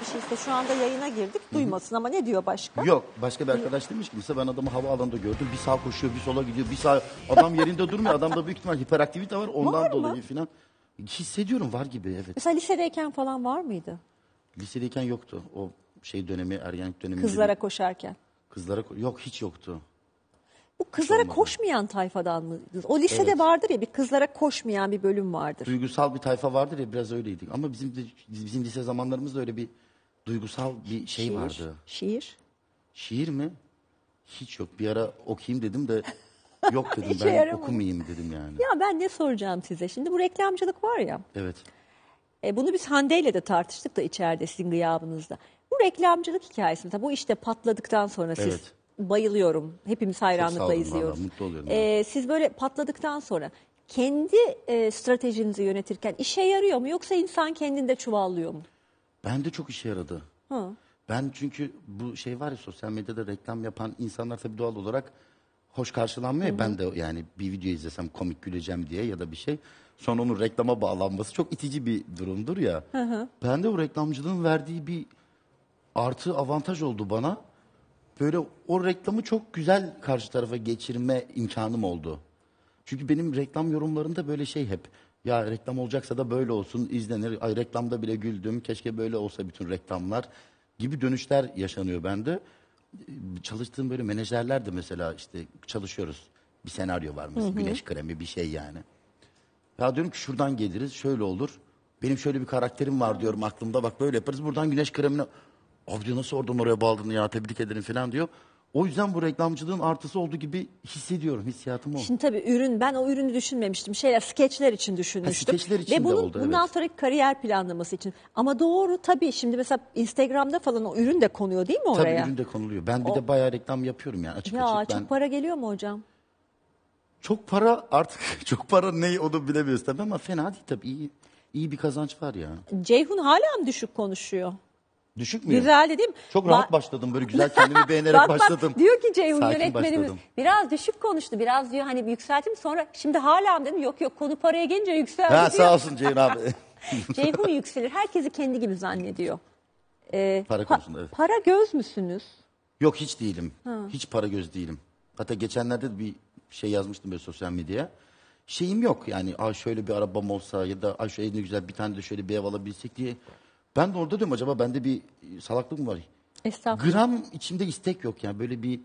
bir şeyse şu anda yayına girdik duymasın ama ne diyor başka? Yok başka bir arkadaş demiş ki mesela ben adamı havaalanında gördüm. Bir sağ koşuyor bir sola gidiyor bir sağ adam yerinde durmuyor. Adamda büyük ihtimal hiperaktivite var ondan Var dolayı filan. Hissediyorum var gibi evet. Mesela lisedeyken falan var mıydı? Lisedeyken yoktu o şey dönemi ergenlik dönemi. Kızlara koşarken. Kızlara ko- yok hiç yoktu. Bu kızlara koşmayan tayfadan mıydınız? O lisede Evet. vardır ya bir kızlara koşmayan bir bölüm vardır. Duygusal bir tayfa vardır ya biraz öyleydik. Ama bizim de, bizim lise zamanlarımızda öyle bir duygusal bir şey şiir, vardı. Şiir. Şiir mi? Hiç yok. Bir ara okuyayım dedim de yok dedim ben yaramadım. okumayayım dedim yani. Ya ben ne soracağım size? Şimdi bu reklamcılık var ya. Evet. E, bunu biz Hande ile de tartıştık da içeride sizin gıyabınızda. Bu reklamcılık hikayesi tabii bu işte patladıktan sonra evet. siz bayılıyorum. Hepimiz hayranlıkla Çok izliyoruz. Valla, mutlu oluyorum. E, siz böyle patladıktan sonra kendi e, stratejinizi yönetirken işe yarıyor mu yoksa insan kendinde çuvallıyor mu? Ben de çok işe yaradı. Ha. Ben çünkü bu şey var ya sosyal medyada reklam yapan insanlar tabii doğal olarak hoş karşılanmıyor. ya. Ben de yani bir video izlesem komik güleceğim diye ya da bir şey. Sonra onun reklama bağlanması çok itici bir durumdur ya. Hı hı. Ben de o reklamcılığın verdiği bir artı avantaj oldu bana. Böyle o reklamı çok güzel karşı tarafa geçirme imkanım oldu. Çünkü benim reklam yorumlarında böyle şey hep ya reklam olacaksa da böyle olsun izlenir. Ay reklamda bile güldüm. Keşke böyle olsa bütün reklamlar gibi dönüşler yaşanıyor bende. Çalıştığım böyle menajerler de mesela işte çalışıyoruz. Bir senaryo var mesela güneş kremi bir şey yani. Ya diyorum ki şuradan geliriz şöyle olur. Benim şöyle bir karakterim var diyorum aklımda bak böyle yaparız. Buradan güneş kremine... Abi diyor nasıl oradan oraya bağladın ya tebrik ederim falan diyor. O yüzden bu reklamcılığın artısı olduğu gibi hissediyorum, hissiyatım o. Şimdi tabii ürün, ben o ürünü düşünmemiştim. Şeyler, skeçler için düşünmüştüm. Ha, skeçler için Ve de oldu, bundan evet. sonraki kariyer planlaması için. Ama doğru tabii şimdi mesela Instagram'da falan o ürün de konuyor değil mi oraya? Tabii ürün de konuluyor. Ben bir o... de bayağı reklam yapıyorum yani açık ya, açık. Ya çok ben... para geliyor mu hocam? Çok para artık çok para ne o da bilemiyoruz tabii ama fena değil tabii iyi iyi bir kazanç var ya. Ceyhun hala mı düşük konuşuyor? Düşük mü? Güzeldi değil Çok rahat Ba- başladım böyle güzel kendimi beğenerek bak, başladım. diyor ki Ceyhun Sakin yönetmenimiz başladım. biraz düşük konuştu. Biraz diyor hani yükseltim sonra şimdi hala mı dedim yok yok konu paraya gelince yükseldi Ha, diyor. sağ olsun Ceyhun abi. Ceyhun yükselir. Herkesi kendi gibi zannediyor. Ee, Para konusunda, evet. Para göz müsünüz? Yok hiç değilim. Hiç para göz değilim. Hatta geçenlerde de bir şey yazmıştım böyle sosyal medyaya. Şeyim yok yani Aa şöyle bir arabam olsa ya da Aa şöyle güzel bir tane de şöyle bir ev alabilsek diye ben de orada diyorum acaba bende bir e, salaklık mı var? Gram içimde istek yok yani böyle bir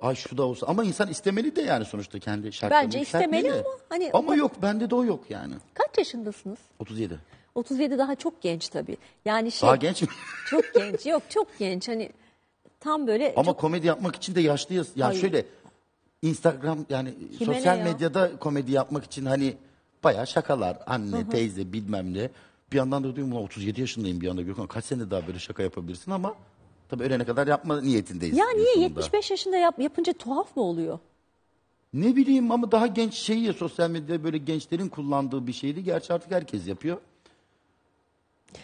ay şu da olsa ama insan istemeli de yani sonuçta kendi şartlarını. Bence istemeli ama hani Ama yok bende de o yok yani. Kaç yaşındasınız? 37. 37 daha çok genç tabii. Yani şey Daha genç mi? Çok genç. Yok çok genç. Hani tam böyle Ama çok... komedi yapmak için de yaşlıyız. Ya Hayır. şöyle Instagram yani Kime sosyal medyada komedi yapmak için hani bayağı şakalar anne, Hı -hı. teyze bilmem ne. Bir yandan da diyorum 37 yaşındayım bir yanda Gökhan kaç sene daha böyle şaka yapabilirsin ama tabii ölene kadar yapma niyetindeyiz. Ya niye sonunda. 75 yaşında yap, yapınca tuhaf mı oluyor? Ne bileyim ama daha genç şeyi ya sosyal medyada böyle gençlerin kullandığı bir şeydi. Gerçi artık herkes yapıyor.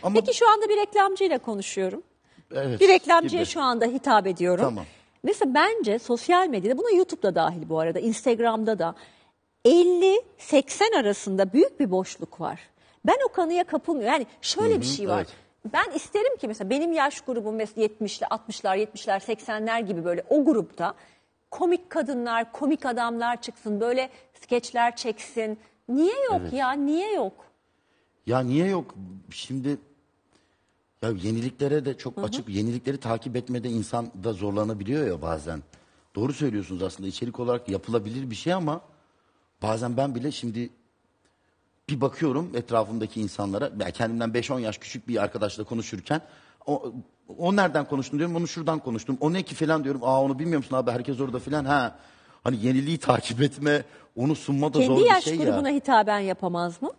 Ama Peki şu anda bir reklamcıyla konuşuyorum. Evet, bir reklamcıya gibi. şu anda hitap ediyorum. Tamam. Mesela bence sosyal medyada, buna YouTube'da dahil bu arada, Instagram'da da 50-80 arasında büyük bir boşluk var. Ben o kanıya kapılmıyorum. Yani şöyle Hı -hı, bir şey var. Evet. Ben isterim ki mesela benim yaş grubum mesela 70'li, 60'lar, 70'ler, 80'ler gibi böyle o grupta komik kadınlar, komik adamlar çıksın. Böyle skeçler çeksin. Niye yok evet. ya? Niye yok? Ya niye yok? Şimdi ya yeniliklere de çok Hı -hı. açık. Yenilikleri takip etmede insan da zorlanabiliyor ya bazen. Doğru söylüyorsunuz aslında içerik olarak yapılabilir bir şey ama bazen ben bile şimdi bir bakıyorum etrafımdaki insanlara. Yani kendimden 5-10 yaş küçük bir arkadaşla konuşurken o, o nereden konuştun diyorum. Onu şuradan konuştum. O ne ki falan diyorum. Aa onu bilmiyor musun abi herkes orada falan. Ha hani yeniliği takip etme, onu sunma da Kendi zor bir şey ya. Kendi yaş grubuna hitaben yapamaz mı?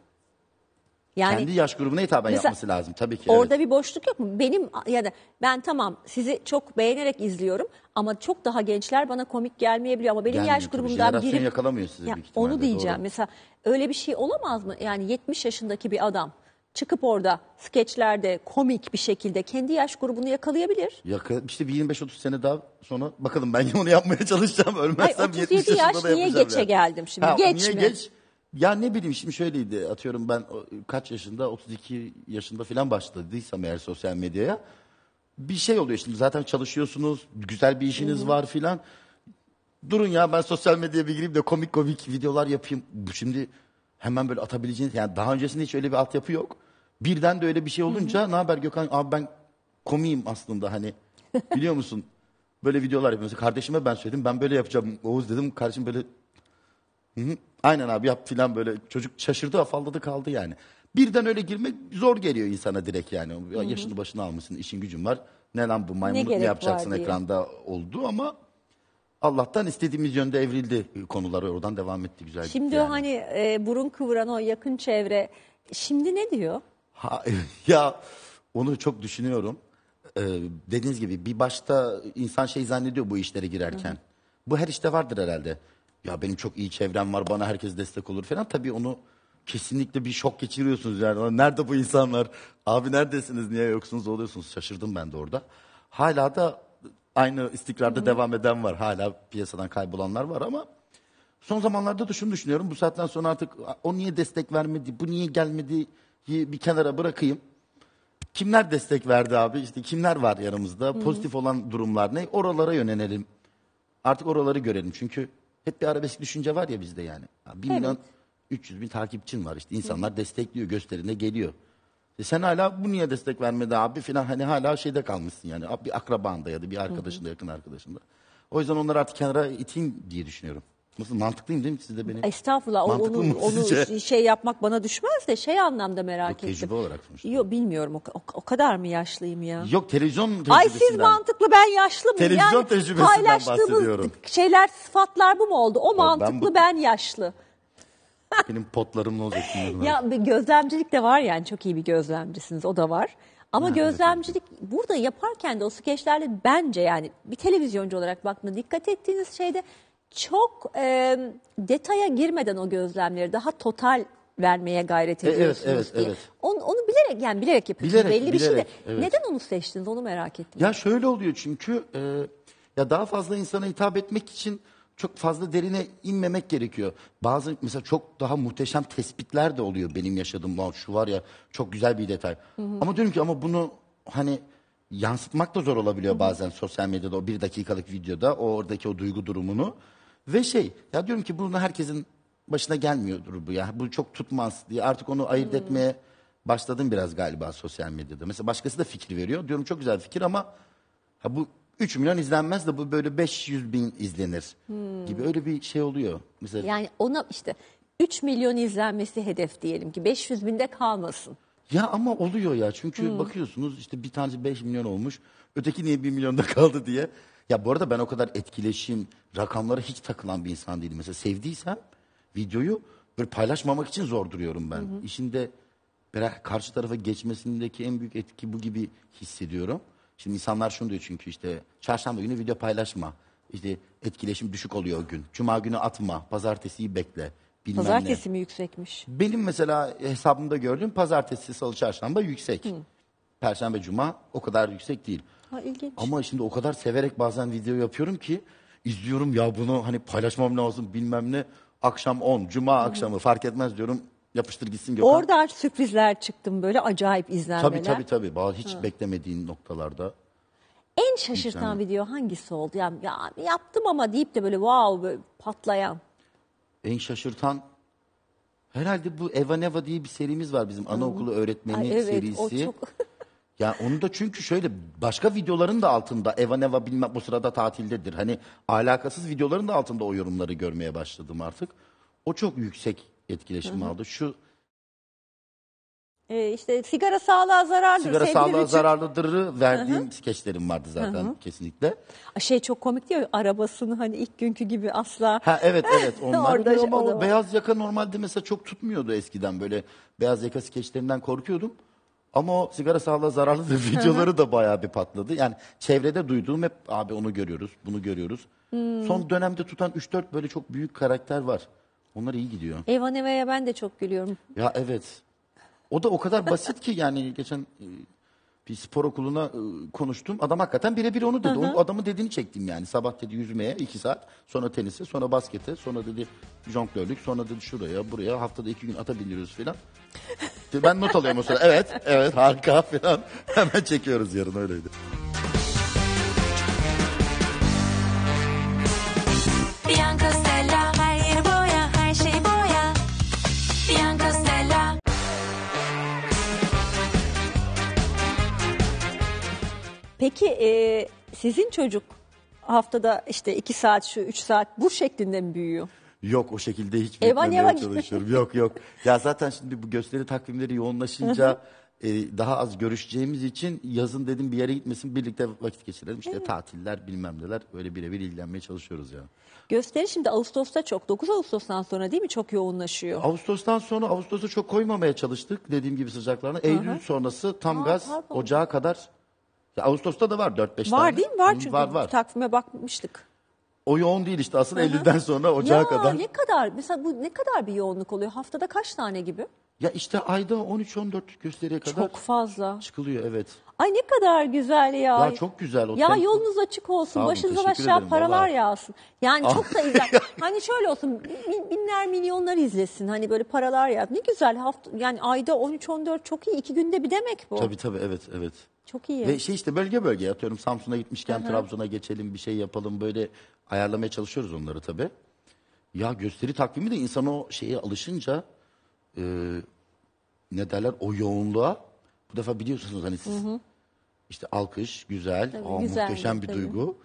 Yani kendi yaş grubuna hitaben mesela, yapması lazım tabii ki. Orada evet. bir boşluk yok mu? Benim ya da ben tamam sizi çok beğenerek izliyorum ama çok daha gençler bana komik gelmeyebiliyor ama benim Gelmiyor, yaş grubumdan biri yakalamıyor sizi ya, büyük ihtimalle. Onu diyeceğim. Doğru. Mesela öyle bir şey olamaz mı? Yani 70 yaşındaki bir adam çıkıp orada skeçlerde komik bir şekilde kendi yaş grubunu yakalayabilir. Yaka, işte 25-30 sene daha sonra bakalım ben onu yapmaya çalışacağım. Ölmezsem Hayır, 37 yaş niye geçe yani. geldim şimdi? Ha, geç niye mi? geç? Ya ne bileyim şimdi şöyleydi atıyorum ben kaç yaşında 32 yaşında falan başladıysam eğer sosyal medyaya bir şey oluyor şimdi zaten çalışıyorsunuz güzel bir işiniz var filan. Durun ya ben sosyal medyaya bir gireyim de komik komik videolar yapayım. Bu Şimdi hemen böyle atabileceğiniz yani daha öncesinde hiç öyle bir altyapı yok. Birden de öyle bir şey olunca ne haber Gökhan abi ben komiyim aslında hani biliyor musun? Böyle videolar yapıyoruz. Kardeşime ben söyledim ben böyle yapacağım. Oğuz dedim kardeşim böyle Hı hı. Aynen abi yap filan böyle çocuk şaşırdı afalladı kaldı yani. Birden öyle girmek zor geliyor insana direkt yani. Ya yaşını başına almışsın işin gücün var. Ne lan bu maymunluk ne, gerek yapacaksın ekranda oldu ama Allah'tan istediğimiz yönde evrildi konuları oradan devam etti güzel. Şimdi yani. hani e, burun kıvıran o yakın çevre şimdi ne diyor? Ha, ya onu çok düşünüyorum. Ee, dediğiniz gibi bir başta insan şey zannediyor bu işlere girerken. Bu her işte vardır herhalde ya benim çok iyi çevrem var bana herkes destek olur falan. Tabii onu kesinlikle bir şok geçiriyorsunuz yani. Nerede bu insanlar? Abi neredesiniz? Niye yoksunuz? Oluyorsunuz. Şaşırdım ben de orada. Hala da aynı istikrarda hı devam eden var. Hala piyasadan kaybolanlar var ama son zamanlarda da şunu düşünüyorum. Bu saatten sonra artık o niye destek vermedi, bu niye gelmedi bir kenara bırakayım. Kimler destek verdi abi? İşte kimler var yanımızda? hı Pozitif olan durumlar ne? Oralara yönelelim. Artık oraları görelim. Çünkü hep bir arabesk düşünce var ya bizde yani. Ya Evet. milyon 300 bin takipçin var işte. İnsanlar destekliyor gösterine geliyor. E sen hala bu niye destek vermedi abi filan hani hala şeyde kalmışsın yani. Bir akrabanda ya da bir arkadaşında yakın arkadaşında. O yüzden onları artık kenara itin diye düşünüyorum. Nasıl mantıklıyım değil mi? Siz de benim Estağfurullah onu, onu şey, şey yapmak bana düşmez de şey anlamda merak Yok, ettim. tecrübe olarak sonuçta. Yok bilmiyorum o, o- o kadar mı yaşlıyım ya? Yok televizyon tecrübesinden. Ay siz mantıklı ben yaşlı mıyım? Televizyon yani tecrübesinden paylaştığımız bahsediyorum. şeyler sıfatlar bu mu oldu? O ben mantıklı bu- ben yaşlı. Benim potlarımla olacak. bunların. Ya bir gözlemcilik de var yani çok iyi bir gözlemcisiniz o da var. Ama gözlemcilik burada yaparken de o skeçlerle bence yani bir televizyoncu olarak baktığında dikkat ettiğiniz şeyde çok e, detaya girmeden o gözlemleri daha total vermeye gayret E, evet, evet, evet. Onu, onu bilerek yani bilerek yapıyorsunuz Bilerek, belli bir şey de. evet. Neden onu seçtiniz onu merak ettim. Ya şöyle oluyor çünkü e, ya daha fazla insana hitap etmek için çok fazla derine inmemek gerekiyor. Bazı mesela çok daha muhteşem tespitler de oluyor benim yaşadığım. bu şu var ya çok güzel bir detay. Ama diyorum ki ama bunu hani yansıtmak da zor olabiliyor bazen sosyal medyada o bir dakikalık videoda o oradaki o duygu durumunu. Ve şey ya diyorum ki bunu herkesin başına gelmiyordur bu ya. Bu çok tutmaz diye artık onu ayırt hmm. etmeye başladım biraz galiba sosyal medyada. Mesela başkası da fikir veriyor. Diyorum çok güzel fikir ama ha bu 3 milyon izlenmez de bu böyle 500 bin izlenir hmm. gibi öyle bir şey oluyor. Mesela Yani ona işte 3 milyon izlenmesi hedef diyelim ki 500 binde kalmasın. Ya ama oluyor ya çünkü hmm. bakıyorsunuz işte bir tanesi 5 milyon olmuş. Öteki niye 1 milyonda kaldı diye. Ya bu arada ben o kadar etkileşim, rakamlara hiç takılan bir insan değilim. Mesela sevdiysem videoyu böyle paylaşmamak için zor duruyorum ben. Hı hı. İşinde karşı tarafa geçmesindeki en büyük etki bu gibi hissediyorum. Şimdi insanlar şunu diyor çünkü işte çarşamba günü video paylaşma. İşte etkileşim düşük oluyor o gün. Cuma günü atma, pazartesiyi bekle. Bilmem pazartesi ne. mi yüksekmiş? Benim mesela hesabımda gördüğüm pazartesi, salı, çarşamba yüksek. Hı. Perşembe, cuma o kadar yüksek değil. Ha, ilginç. Ama şimdi o kadar severek bazen video yapıyorum ki izliyorum ya bunu hani paylaşmam lazım bilmem ne. Akşam 10, cuma akşamı fark etmez diyorum yapıştır gitsin Gökhan. Orada sürprizler çıktım böyle acayip izlenmeler. Tabii tabii tabii bazı hiç beklemediğin noktalarda. En şaşırtan video hangisi oldu? Yani ya yaptım ama deyip de böyle wow böyle patlayan. En şaşırtan herhalde bu Eva Neva diye bir serimiz var bizim anaokulu öğretmeni Ay, evet, o serisi. çok- Ya onu da çünkü şöyle başka videoların da altında Eva Neva bilmem bu sırada tatildedir. Hani alakasız videoların da altında o yorumları görmeye başladım artık. O çok yüksek etkileşim aldı. Şu Ee, işte sigara sağlığa zarardır. sigara sağlığa Richard. zararlıdırı verdiğim skeçlerim vardı zaten kesinlikle. Şey çok komik diyor arabasını hani ilk günkü gibi asla. Ha evet evet onlar şey ama o beyaz yaka normalde mesela çok tutmuyordu eskiden böyle beyaz yaka skeçlerinden korkuyordum. Ama o sigara sağlığa zararlıdır videoları da bayağı bir patladı. Yani çevrede duyduğum hep abi onu görüyoruz, bunu görüyoruz. Hmm. Son dönemde tutan 3-4 böyle çok büyük karakter var. Onlar iyi gidiyor. Evan Eva'ya ben de çok gülüyorum. Ya evet. O da o kadar basit ki yani geçen e, bir spor okuluna e, konuştum. Adam hakikaten birebir onu dedi. Onun adamın dediğini çektim yani. Sabah dedi yüzmeye iki saat, sonra tenise, sonra baskete, sonra dedi jonglörlük, sonra dedi şuraya, buraya haftada iki gün atabiliriz filan. Ben not alıyorum o sırada. Evet, evet harika falan. Hemen çekiyoruz yarın öyleydi. Şey Peki e, sizin çocuk haftada işte iki saat şu üç saat bu şeklinde mi büyüyor? Yok o şekilde hiç Evan Evan çalışıyorum. yok yok. Ya zaten şimdi bu gösteri takvimleri yoğunlaşınca e, daha az görüşeceğimiz için yazın dedim bir yere gitmesin birlikte vakit geçirelim. İşte tatiller bilmem neler öyle birebir ilgilenmeye çalışıyoruz ya. Gösteri şimdi Ağustos'ta çok 9 Ağustos'tan sonra değil mi çok yoğunlaşıyor. Ağustos'tan sonra Ağustos'u çok koymamaya çalıştık dediğim gibi sıcaklarına. Eylül sonrası tam Aa, gaz pardon. ocağa kadar. Ya Ağustos'ta da var 4-5 tane. Var değil mi? Var çünkü var, var. takvime bakmıştık. O yoğun değil işte aslında Hı hı. 50'den sonra ocağa ya kadar. ne kadar mesela bu ne kadar bir yoğunluk oluyor? Haftada kaç tane gibi? Ya işte ayda 13-14 gösteriye kadar Çok fazla. çıkılıyor evet. Ay ne kadar güzel ya. Ya çok güzel. O Ya tempo- yolunuz açık olsun, Sağ olun, başınızdan aşağı ederim, paralar vallahi. yağsın. Yani ah. çok da izler. hani şöyle olsun, bin- binler milyonlar izlesin. Hani böyle paralar yağsın. Ne güzel hafta, yani ayda 13-14 çok iyi. İki günde bir demek bu. Tabii tabii evet evet. Çok iyi. Ve şey işte bölge bölge atıyorum Samsun'a gitmişken Trabzon'a geçelim bir şey yapalım böyle ayarlamaya çalışıyoruz onları tabii. Ya gösteri takvimi de insan o şeye alışınca e, ne derler o yoğunluğa bu defa biliyorsunuz hani siz işte alkış güzel, Tabii, aa, güzeldi, muhteşem bir tabii. duygu.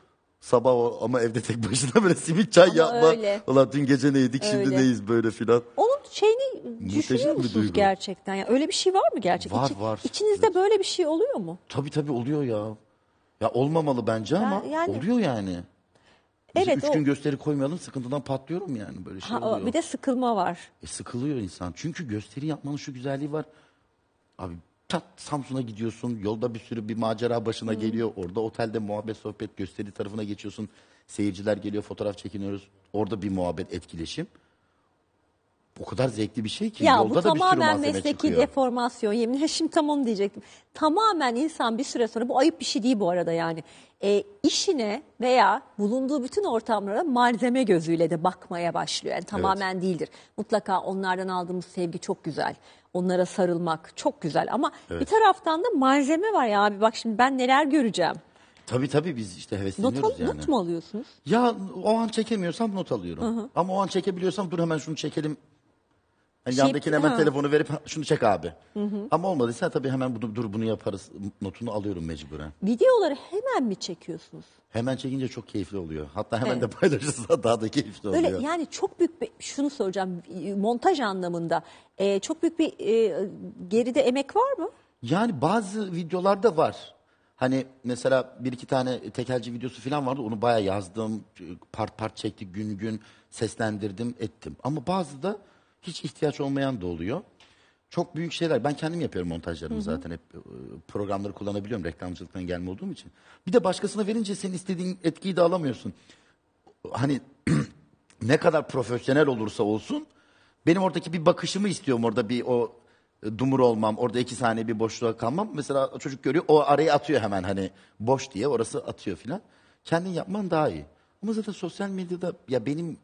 Sabah ama evde tek başına böyle simit çay yapma. öyle. Ulan dün gece neydik şimdi neyiz böyle filan. Onun şeyini düşünüyor bir musunuz duygu. gerçekten? Yani öyle bir şey var mı gerçekten? Var, var. İçinizde Evet. böyle bir şey oluyor mu? Tabii tabii oluyor ya. Ya olmamalı bence ama Yani- yani- oluyor yani. Bize evet, üç o... gün gösteri koymayalım sıkıntıdan patlıyorum yani böyle şey ha, oluyor. Bir de sıkılma var. E, sıkılıyor insan. Çünkü gösteri yapmanın şu güzelliği var. Abi tat Samsun'a gidiyorsun. Yolda bir sürü bir macera başına hmm. geliyor. Orada otelde muhabbet sohbet gösteri tarafına geçiyorsun. Seyirciler geliyor fotoğraf çekiniyoruz. Orada bir muhabbet etkileşim o kadar zevkli bir şey ki ya, yolda da bir tamamen mesleki deformasyon yemin şimdi tam onu diyecektim. Tamamen insan bir süre sonra bu ayıp bir şey değil bu arada yani. E, işine veya bulunduğu bütün ortamlara malzeme gözüyle de bakmaya başlıyor. Yani tamamen evet. değildir. Mutlaka onlardan aldığımız sevgi çok güzel. Onlara sarılmak çok güzel ama evet. bir taraftan da malzeme var ya abi bak şimdi ben neler göreceğim. Tabii tabii biz işte hevesleniyoruz not, yani. Not mu alıyorsunuz? Ya o an çekemiyorsam not alıyorum. Hı hı. Ama o an çekebiliyorsam dur hemen şunu çekelim Hani Şey- yandakine hemen ha. telefonu verip şunu çek abi. Ama olmadıysa tabii hemen bunu, dur bunu yaparız notunu alıyorum mecburen. Videoları hemen mi çekiyorsunuz? Hemen çekince çok keyifli oluyor. Hatta hemen de paylaşırsa daha da keyifli oluyor. Öyle yani çok büyük bir şunu soracağım montaj anlamında e, çok büyük bir e, geride emek var mı? Yani bazı videolarda var. Hani mesela bir iki tane tekelci videosu falan vardı. Onu baya yazdım. Part part çektik gün gün seslendirdim ettim. Ama bazı da hiç ihtiyaç olmayan da oluyor. Çok büyük şeyler. Ben kendim yapıyorum montajlarımı zaten. Hep ıı, programları kullanabiliyorum reklamcılıktan gelme olduğum için. Bir de başkasına verince senin istediğin etkiyi de alamıyorsun. Hani ne kadar profesyonel olursa olsun benim oradaki bir bakışımı istiyorum orada bir o ıı, dumur olmam orada iki saniye bir boşluğa kalmam mesela çocuk görüyor o arayı atıyor hemen hani boş diye orası atıyor filan kendin yapman daha iyi ama zaten sosyal medyada ya benim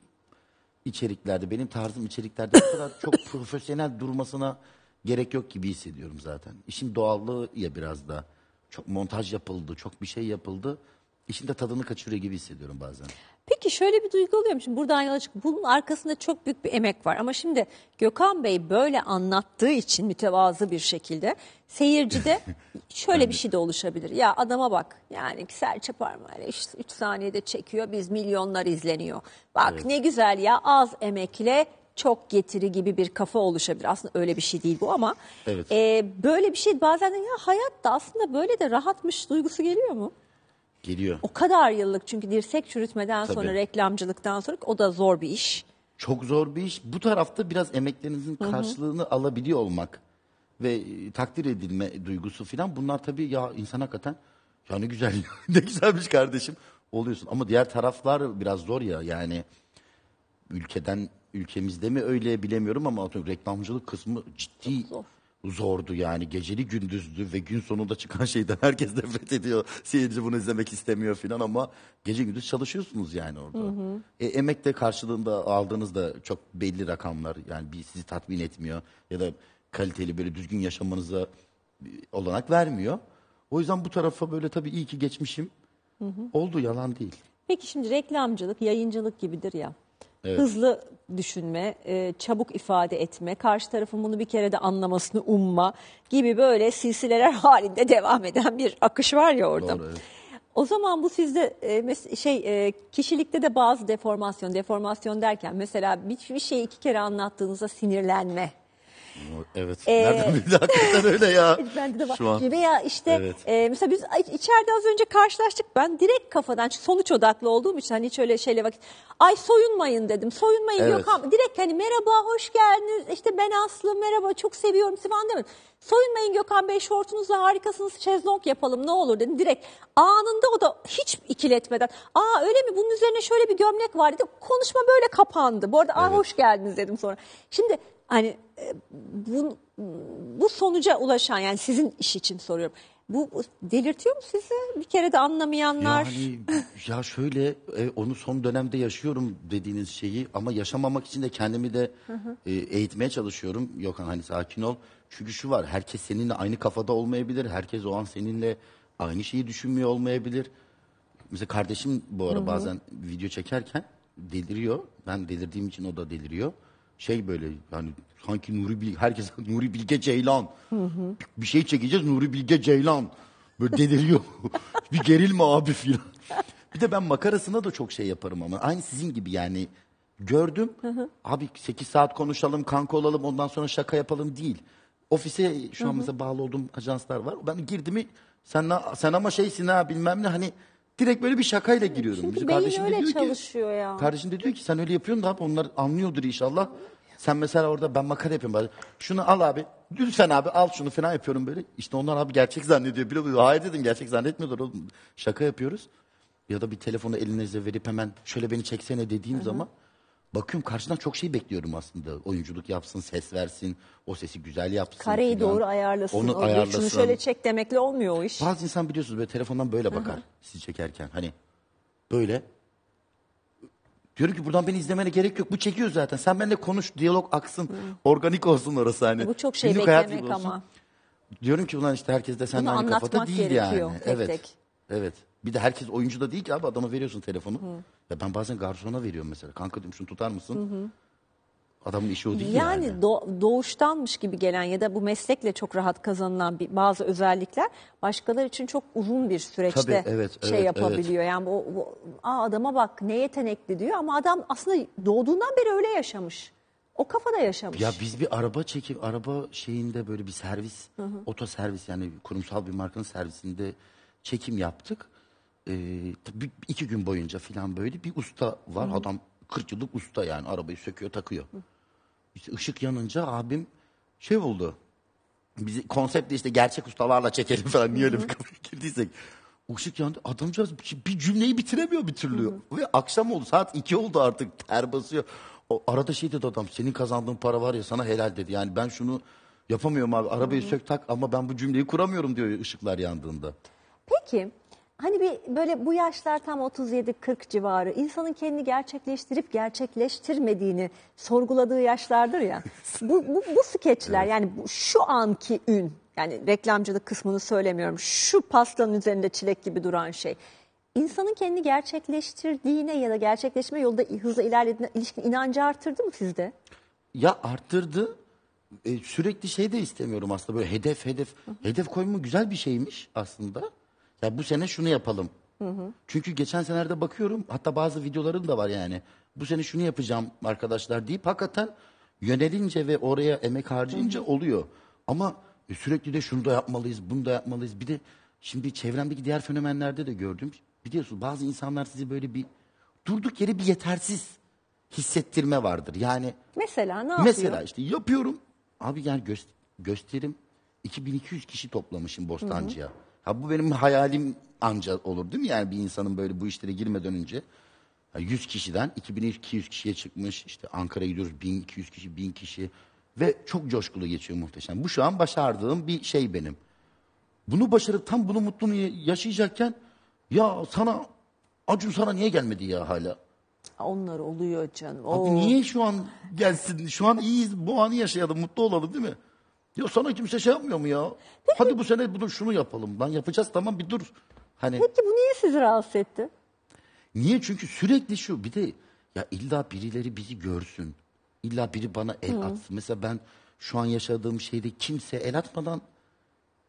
içeriklerde, benim tarzım içeriklerde bu kadar çok profesyonel durmasına gerek yok gibi hissediyorum zaten. İşin doğallığı ya biraz da. Çok montaj yapıldı, çok bir şey yapıldı. İşin de tadını kaçırıyor gibi hissediyorum bazen. Peki şöyle bir duygu oluyor mu? Şimdi burada yola çık. Bunun arkasında çok büyük bir emek var. Ama şimdi Gökhan Bey böyle anlattığı için mütevazı bir şekilde seyircide şöyle bir şey de oluşabilir. Ya adama bak yani serçe parmağıyla işte 3 saniyede çekiyor biz milyonlar izleniyor. Bak evet. ne güzel ya az emekle çok getiri gibi bir kafa oluşabilir. Aslında öyle bir şey değil bu ama evet. e, böyle bir şey bazen ya hayat da aslında böyle de rahatmış duygusu geliyor mu? geliyor. O kadar yıllık çünkü dirsek çürütmeden Tabii. sonra reklamcılıktan sonra o da zor bir iş. Çok zor bir iş. Bu tarafta biraz emeklerinizin karşılığını Hı-hı. alabiliyor olmak ve e, takdir edilme duygusu falan bunlar tabii ya insan hakikaten ya ne güzel ne güzelmiş kardeşim oluyorsun. Ama diğer taraflar biraz zor ya yani ülkeden ülkemizde mi öyle bilemiyorum ama reklamcılık kısmı ciddi zor zordu yani geceli gündüzdü ve gün sonunda çıkan şeyden herkes nefret ediyor. Seyirci bunu izlemek istemiyor filan ama gece gündüz çalışıyorsunuz yani orada. Hı hı. E, emek de karşılığında aldığınız da çok belli rakamlar yani bir sizi tatmin etmiyor ya da kaliteli böyle düzgün yaşamanıza e, olanak vermiyor. O yüzden bu tarafa böyle tabii iyi ki geçmişim. Hı hı. Oldu yalan değil. Peki şimdi reklamcılık, yayıncılık gibidir ya. Evet. Hızlı düşünme, e, çabuk ifade etme, karşı tarafın bunu bir kere de anlamasını umma gibi böyle silsileler halinde devam eden bir akış var ya orada. Doğru, evet. O zaman bu sizde e, şey e, kişilikte de bazı deformasyon, deformasyon derken mesela bir, bir şeyi iki kere anlattığınızda sinirlenme Evet. Ee, Nereden bildi hakikaten öyle ya. Bende de var. Şu an. Veya işte evet. e, mesela biz içeride az önce karşılaştık. Ben direkt kafadan sonuç odaklı olduğum için hani hiç öyle şeyle vakit. Ay soyunmayın dedim. Soyunmayın evet. yok ama direkt hani merhaba hoş geldiniz. İşte ben Aslı merhaba çok seviyorum sizi falan demedim. Soyunmayın Gökhan Bey şortunuzla harikasınız şezlong yapalım ne olur dedim direkt. Anında o da hiç ikiletmeden aa öyle mi bunun üzerine şöyle bir gömlek var dedi. Konuşma böyle kapandı. Bu arada evet. ay hoş geldiniz dedim sonra. Şimdi Hani e, bu, bu sonuca ulaşan yani sizin iş için soruyorum. Bu, bu delirtiyor mu sizi? Bir kere de anlamayanlar. Yani ya şöyle e, onu son dönemde yaşıyorum dediğiniz şeyi ama yaşamamak için de kendimi de hı hı. E, eğitmeye çalışıyorum. Yok hani sakin ol. Çünkü şu var herkes seninle aynı kafada olmayabilir. Herkes o an seninle aynı şeyi düşünmüyor olmayabilir. Mesela kardeşim bu ara hı hı. bazen video çekerken deliriyor. Ben delirdiğim için o da deliriyor şey böyle yani sanki Nuri Bilge, herkes Nuri Bilge Ceylan. Hı hı. Bir şey çekeceğiz Nuri Bilge Ceylan. Böyle deliriyor. bir gerilme abi filan. Bir de ben makarasına da çok şey yaparım ama. Aynı sizin gibi yani. Gördüm. Hı hı. Abi 8 saat konuşalım, kanka olalım, ondan sonra şaka yapalım değil. Ofise şu an mesela bağlı olduğum ajanslar var. Ben girdim mi sen, sen ama şeysin ha bilmem ne hani Direkt böyle bir şakayla giriyordum. Çünkü Bizim beyin kardeşim de diyor çalışıyor ki, ya. Kardeşim de diyor ki sen öyle yapıyorsun da abi onlar anlıyordur inşallah. Sen mesela orada ben makara yapıyorum bari. Şunu al abi. Lütfen abi al şunu falan yapıyorum böyle. İşte onlar abi gerçek zannediyor. Bile oluyor. Hayır dedim gerçek zannetmiyorlar oğlum. Şaka yapıyoruz. Ya da bir telefonu elinize verip hemen şöyle beni çeksene dediğim Hı-hı. zaman bakıyorum karşıdan çok şey bekliyorum aslında. Oyunculuk yapsın, ses versin, o sesi güzel yapsın. Kareyi falan. doğru ayarlasın. Onu o ayarlasın. Şunu şöyle çek demekle olmuyor o iş. Bazı insan biliyorsunuz böyle telefondan böyle bakar Aha. sizi çekerken. Hani böyle. Diyorum ki buradan beni izlemene gerek yok. Bu çekiyor zaten. Sen benimle konuş, diyalog aksın. Organik olsun orası hani. Bu çok şey Günlük beklemek ama. Diyorum ki ulan işte herkes de senden aynı kafada değil yani. Tek evet. Tek. Evet. Bir de herkes oyuncu da değil ki abi adama veriyorsun telefonu. Ya ben bazen garsona veriyorum mesela. Kanka diyorum şunu tutar mısın? Adamın işi o değil yani. Yani do- doğuştanmış gibi gelen ya da bu meslekle çok rahat kazanılan bir, bazı özellikler başkaları için çok uzun bir süreçte Tabii, evet, şey evet, yapabiliyor. Yani bu, bu Aa, adama bak ne yetenekli diyor ama adam aslında doğduğundan beri öyle yaşamış. O kafada yaşamış. Ya biz bir araba çekip araba şeyinde böyle bir servis, oto servis yani kurumsal bir markanın servisinde çekim yaptık. E, tabii iki gün boyunca falan böyle bir usta var. Adam 40 yıllık usta yani arabayı söküyor takıyor. İşte ışık yanınca abim şey oldu. Bizi konseptle işte gerçek ustalarla çekelim falan niye öyle bir kafaya girdiysek. Işık yandı adamcağız bir cümleyi bitiremiyor bir türlü. Ve akşam oldu saat 2 oldu artık ter basıyor. O arada şey dedi adam senin kazandığın para var ya sana helal dedi. Yani ben şunu yapamıyorum abi arabayı sök tak ama ben bu cümleyi kuramıyorum diyor ışıklar yandığında. Peki hani bir böyle bu yaşlar tam 37-40 civarı insanın kendini gerçekleştirip gerçekleştirmediğini sorguladığı yaşlardır ya. bu, bu, bu skeçler yani bu, şu anki ün yani reklamcılık kısmını söylemiyorum şu pastanın üzerinde çilek gibi duran şey. İnsanın kendini gerçekleştirdiğine ya da gerçekleşme yolda hızla ilerlediğine ilişkin inancı arttırdı mı sizde? Ya arttırdı e, sürekli şey de istemiyorum aslında böyle hedef hedef. Hı hı. Hedef koyma güzel bir şeymiş aslında. Ya bu sene şunu yapalım. Hı hı. Çünkü geçen senelerde bakıyorum hatta bazı videoların da var yani. Bu sene şunu yapacağım arkadaşlar deyip hakikaten yönelince ve oraya emek harcayınca hı hı. oluyor. Ama sürekli de şunu da yapmalıyız, bunu da yapmalıyız. Bir de şimdi çevremdeki diğer fenomenlerde de gördüm. Biliyorsun bazı insanlar sizi böyle bir durduk yere bir yetersiz hissettirme vardır. Yani mesela ne mesela yapıyor? Mesela işte yapıyorum. Abi yani gö gösterim 2200 kişi toplamışım Bostancı'ya. Hı hı. Ha bu benim hayalim anca olur değil mi? Yani bir insanın böyle bu işlere girmeden önce 100 kişiden 2200 kişiye çıkmış. İşte Ankara gidiyoruz 1200 kişi, 1000 kişi ve çok coşkulu geçiyor muhteşem. Bu şu an başardığım bir şey benim. Bunu başarıp tam bunu mutluluğunu yaşayacakken ya sana Acun sana niye gelmedi ya hala? Onlar oluyor canım. Abi Oo. niye şu an gelsin? Şu an iyiyiz. Bu anı yaşayalım. Mutlu olalım değil mi? Ya sana kimse şey yapmıyor mu ya? Hadi bu sene bunu şunu yapalım Ben yapacağız tamam bir dur. Hani Peki bu niye sizi rahatsız etti? niye? Çünkü sürekli şu bir de ya illa birileri bizi görsün. İlla biri bana el atsın. Mesela ben şu an yaşadığım şeyde kimse el atmadan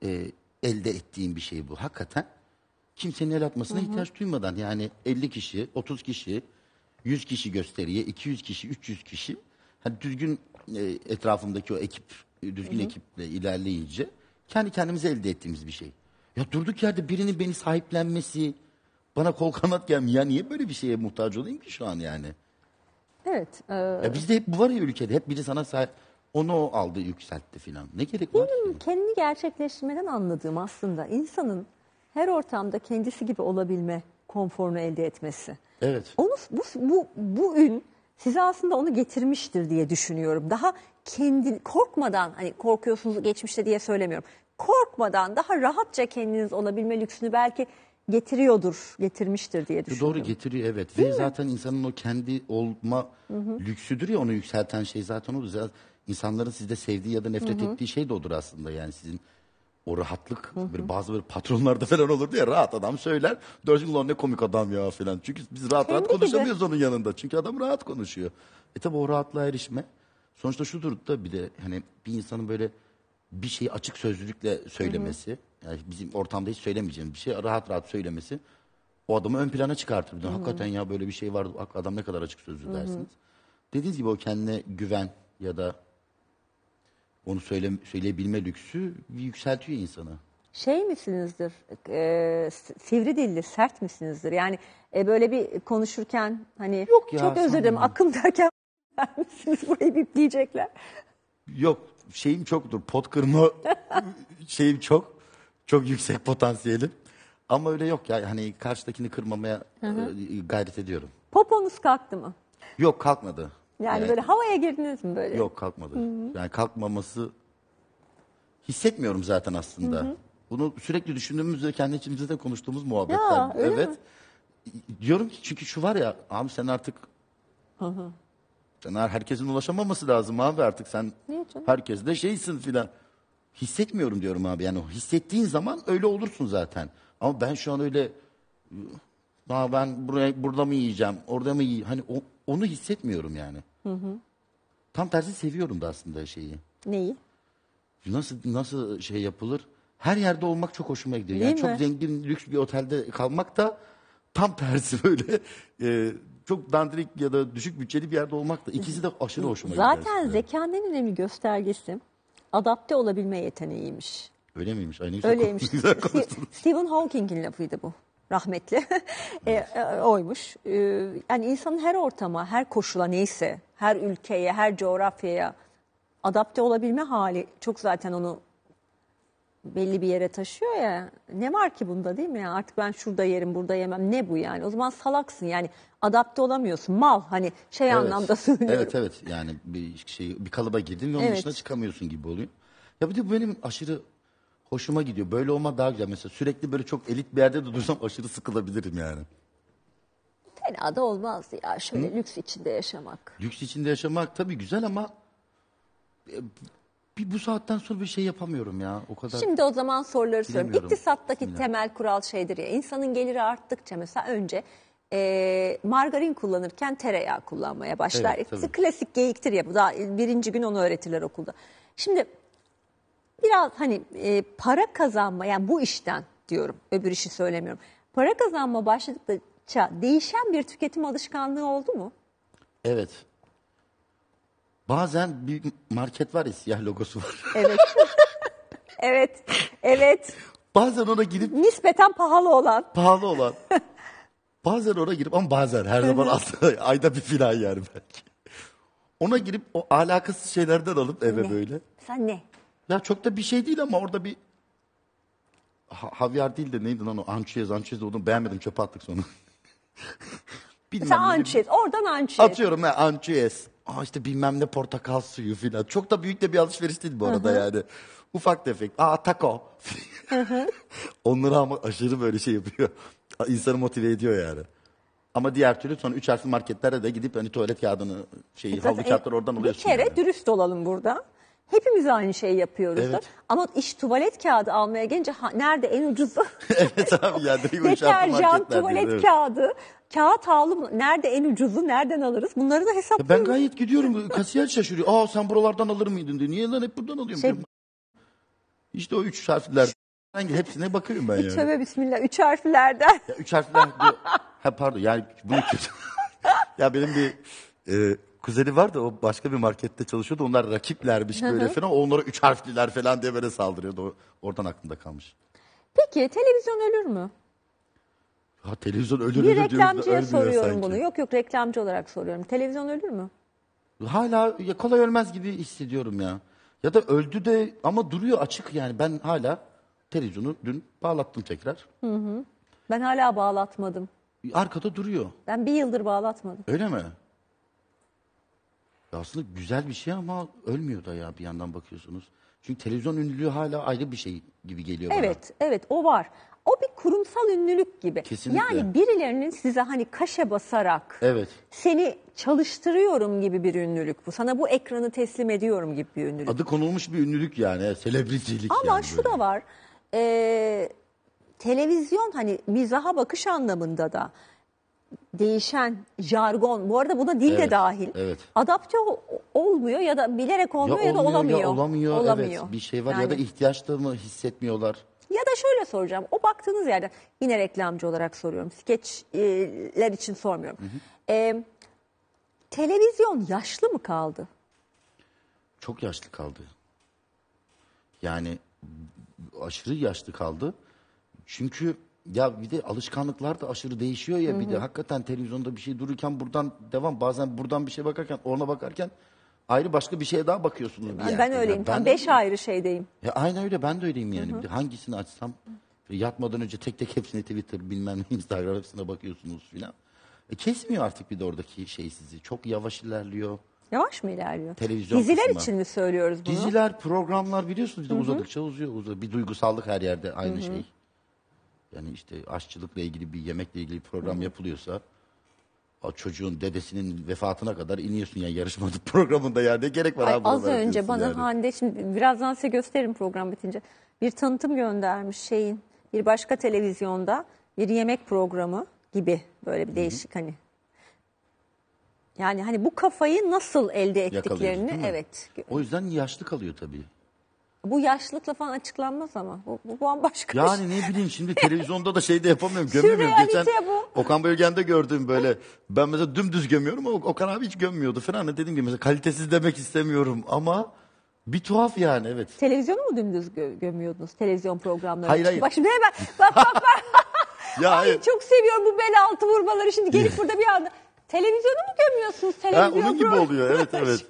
e, elde ettiğim bir şey bu. Hakikaten kimsenin el atmasına ihtiyaç duymadan yani 50 kişi, 30 kişi, 100 kişi gösteriye, 200 kişi, 300 kişi. Hani düzgün e, etrafımdaki o ekip düzgün Hı -hı. ekiple ilerleyince kendi kendimize elde ettiğimiz bir şey. Ya durduk yerde birinin beni sahiplenmesi, bana kol kanat gelmiyor. Ya niye böyle bir şeye muhtaç olayım ki şu an yani? Evet. E... Ya bizde hep bu var ya ülkede. Hep biri sana sahip... Onu aldı, yükseltti filan. Ne gerek Benim var? Benim kendini gerçekleştirmeden anladığım aslında insanın her ortamda kendisi gibi olabilme konforunu elde etmesi. Evet. Onu bu bu bu ün size aslında onu getirmiştir diye düşünüyorum. Daha kendin korkmadan hani korkuyorsunuz geçmişte diye söylemiyorum. Korkmadan daha rahatça kendiniz olabilme lüksünü belki getiriyordur, getirmiştir diye düşünüyorum. Doğru getiriyor evet. Değil Ve mi? zaten insanın o kendi olma hı hı. lüksüdür ya onu yükselten şey zaten o Zaten insanların sizde sevdiği ya da nefret hı hı. ettiği şey de odur aslında yani sizin o rahatlık bir hı. Böyle bazı böyle patronlarda falan olur diye rahat adam söyler. Dördüncü ulan ne komik adam ya falan. Çünkü biz rahat Kendi rahat konuşamıyoruz gibi. onun yanında. Çünkü adam rahat konuşuyor. E tabi o rahatlığa erişme Sonuçta şudur da bir de hani bir insanın böyle bir şeyi açık sözlülükle söylemesi. Yani bizim ortamda hiç söylemeyeceğim bir şey rahat rahat söylemesi. O adamı ön plana çıkartır. Bir de Hakikaten ya böyle bir şey var. Adam ne kadar açık sözlü dersiniz. Dediğiniz gibi o kendine güven ya da onu söyle, söyleyebilme lüksü yükseltiyor insanı. Şey misinizdir, e, sivri dilli, sert misinizdir? Yani e, böyle bir konuşurken hani Yok ya, çok özür dilerim akım derken misiniz burayı bipleyecekler. Yok şeyim çoktur pot kırma şeyim çok. Çok yüksek potansiyelim. Ama öyle yok ya hani karşıdakini kırmamaya e, gayret ediyorum. Poponuz kalktı mı? Yok kalkmadı. Yani, Yani- böyle havaya girdiniz mi böyle? Yok kalkmadı. Yani kalkmaması hissetmiyorum zaten aslında. Bunu sürekli düşündüğümüzde, ve kendi içimizde de konuştuğumuz muhabbetler. Ya, öyle evet. Diyorum ki çünkü şu var ya abi sen artık Caner herkesin ulaşamaması lazım abi artık sen herkes de şeysin filan. Hissetmiyorum diyorum abi yani hissettiğin zaman öyle olursun zaten. Ama ben şu an öyle daha ben buraya, burada mı yiyeceğim orada mı yiyeceğim hani o, onu hissetmiyorum yani. Hı hı. Tam tersi seviyorum da aslında şeyi. Neyi? Nasıl nasıl şey yapılır? Her yerde olmak çok hoşuma gidiyor. Değil yani mi? çok zengin lüks bir otelde kalmak da tam tersi böyle e, çok dandirik ya da düşük bütçeli bir yerde olmak da ikisi de aşırı hoşuma gidiyor. Zaten zekanın en önemli göstergesi adapte olabilme yeteneğiymiş. Öyle miymiş? Aynı Öyleymiş. Stephen Hawking'in lafıydı bu rahmetli e, e oymuş. E, yani insanın her ortama, her koşula neyse, her ülkeye, her coğrafyaya adapte olabilme hali çok zaten onu belli bir yere taşıyor ya. Ne var ki bunda değil mi ya? Artık ben şurada yerim, burada yemem. Ne bu yani? O zaman salaksın yani. Adapte olamıyorsun. Mal hani şey evet. anlamda söylüyorum. Evet evet yani bir şey bir kalıba girdin ve onun evet. dışına çıkamıyorsun gibi oluyor. Ya bir de bu benim aşırı hoşuma gidiyor. Böyle olma daha güzel. Mesela sürekli böyle çok elit bir yerde de dursam aşırı sıkılabilirim yani. Fena da olmaz ya. Şöyle Hı? lüks içinde yaşamak. Lüks içinde yaşamak tabii güzel ama e, bir bu saatten sonra bir şey yapamıyorum ya o kadar. Şimdi o zaman soruları soruyorum. İktisattaki Bilmiyorum. temel kural şeydir ya insanın geliri arttıkça mesela önce e, margarin kullanırken tereyağı kullanmaya başlar. Evet, tabii. Klasik geyiktir ya bu daha birinci gün onu öğretirler okulda. Şimdi biraz hani e, para kazanma yani bu işten diyorum öbür işi söylemiyorum. Para kazanma başladıkça değişen bir tüketim alışkanlığı oldu mu? Evet Bazen bir market var ya siyah logosu var. Evet. evet. Evet. Bazen ona gidip Nispeten pahalı olan. pahalı olan. Bazen ona girip ama bazen her zaman aslında ayda bir filan yer belki. Ona girip o alakasız şeylerden alıp eve Ne? böyle. Sen ne? Ya çok da bir şey değil ama orada bir ha- havyar değil de neydi lan o ançiyez ançiyez onu beğenmedim çöpe attık sonra. Bilmem Sen ne. Oradan ançez. Atıyorum ha ançiyez. Aa işte bilmem ne portakal suyu filan. Çok da büyük de bir alışveriş değil bu arada yani. Ufak tefek. Aa taco. Onları ama aşırı böyle şey yapıyor. İnsanı motive ediyor yani. Ama diğer türlü sonra üç harfli marketlere de gidip hani tuvalet kağıdını şeyi e, havlu e, kağıtları oradan Bir alıyorsun. kere yani. dürüst olalım burada. Hepimiz aynı şeyi yapıyoruz Evet. Ama iş tuvalet kağıdı almaya gelince ha, nerede en ucuzu? evet abi ya direkt Deterjan, tuvalet evet. kağıdı, kağıt havlu nerede en ucuzu, nereden alırız? Bunları da hesaplıyoruz. ben gayet gidiyorum kasiyer şaşırıyor. Aa sen buralardan alır mıydın diye. Niye lan hep buradan alıyorum. Şey... İşte o üç harfler. Hangi hepsine bakıyorum ben yani. Tövbe bismillah üç harflerden. Ya, üç harfler. ha pardon yani bunu kötü. ya benim bir e, kuzeni var da o başka bir markette çalışıyordu. Onlar rakiplermiş böyle falan. Onlara üç harfliler falan diye böyle saldırıyordu. Oradan aklımda kalmış. Peki televizyon ölür mü? Ha televizyon ölür Bir reklamcıya soruyorum sanki. bunu. Yok yok reklamcı olarak soruyorum. Televizyon ölür mü? Hala ya kolay ölmez gibi hissediyorum ya. Ya da öldü de ama duruyor açık yani. Ben hala televizyonu dün bağlattım tekrar. Ben hala bağlatmadım. Arkada duruyor. Ben bir yıldır bağlatmadım. Öyle mi? aslında güzel bir şey ama ölmüyor da ya bir yandan bakıyorsunuz. Çünkü televizyon ünlülüğü hala ayrı bir şey gibi geliyor bana. Evet, evet o var. O bir kurumsal ünlülük gibi. Kesinlikle. Yani birilerinin size hani kaşe basarak Evet. seni çalıştırıyorum gibi bir ünlülük bu. Sana bu ekranı teslim ediyorum gibi bir ünlülük. Adı konulmuş bir ünlülük yani. Selebritilik Ama yani şu da var. Ee, televizyon hani mizaha bakış anlamında da değişen jargon bu arada buna dil evet, de dahil evet. adapte olmuyor ya da bilerek olmuyor ya, ya olmuyor, da olamıyor. Ya olamıyor. olamıyor. Evet, bir şey var yani. ya da ihtiyaç da mı hissetmiyorlar? Ya da şöyle soracağım o baktığınız yerde yine reklamcı olarak soruyorum skeçler için sormuyorum. Hı hı. E, televizyon yaşlı mı kaldı? Çok yaşlı kaldı. Yani aşırı yaşlı kaldı. Çünkü ya bir de alışkanlıklar da aşırı değişiyor ya bir de hakikaten televizyonda bir şey dururken buradan devam bazen buradan bir şey bakarken ona bakarken ayrı başka bir şeye daha bakıyorsunuz bir yerde. ben Yani öyleyim. Tam beş ayrı şeydeyim. Ya aynen öyle ben de öyleyim yani. Bir de Hangisini açsam e, yatmadan önce tek tek hepsine Twitter bilmem ne Instagram hepsine bakıyorsunuz filan. E, kesmiyor artık bir de oradaki şey sizi. Çok yavaş ilerliyor. Yavaş mı ilerliyor? Televizyon Diziler kısmı. için mi söylüyoruz bunu? Diziler, programlar biliyorsunuz bir de uzadıkça uzuyor. uzuyor. Bir duygusallık her yerde aynı şey. Yani işte aşçılıkla ilgili bir yemekle ilgili bir program yapılıyorsa o çocuğun dedesinin vefatına kadar iniyorsun yani yarışmanın programında yani ne gerek var Ay, abi az önce bana yani. Hande şimdi birazdan size gösteririm program bitince bir tanıtım göndermiş şeyin bir başka televizyonda bir yemek programı gibi böyle bir değişik Hı -hı. hani yani hani bu kafayı nasıl elde ettiklerini evet. O yüzden yaşlı kalıyor tabii. Bu yaşlılıkla falan açıklanmaz ama. Bu, bu bambaşka bir şey. Yani ne şey. bileyim şimdi televizyonda da şey de yapamıyorum gömemiyorum. Şimdi Geçen realite bu. Okan Bölgen'de gördüğüm böyle ben mesela dümdüz gömüyorum ama Okan abi hiç gömmüyordu falan. Hani Dediğim gibi mesela kalitesiz demek istemiyorum ama bir tuhaf yani evet. Televizyonu mu dümdüz gö- gömüyordunuz? Televizyon programları. Hayır, hayır. Bak şimdi hemen bak bak bak. ya, Ay, hayır. çok seviyorum bu bel altı vurmaları. Şimdi gelip burada bir anda televizyonu mu gömüyorsunuz? Televizyon ha, onun gibi oluyor evet evet.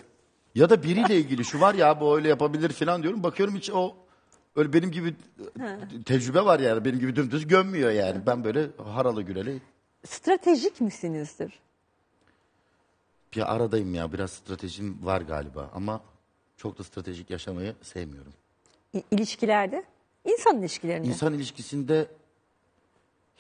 Ya da biriyle ilgili şu var ya bu öyle yapabilir falan diyorum. Bakıyorum hiç o öyle benim gibi tecrübe var yani. Benim gibi dümdüz gömmüyor yani. Ben böyle haralı güreli. Stratejik misinizdir? Bir aradayım ya. Biraz stratejim var galiba ama çok da stratejik yaşamayı sevmiyorum. İ- İlişkilerde? İnsan ilişkilerinde. İnsan ilişkisinde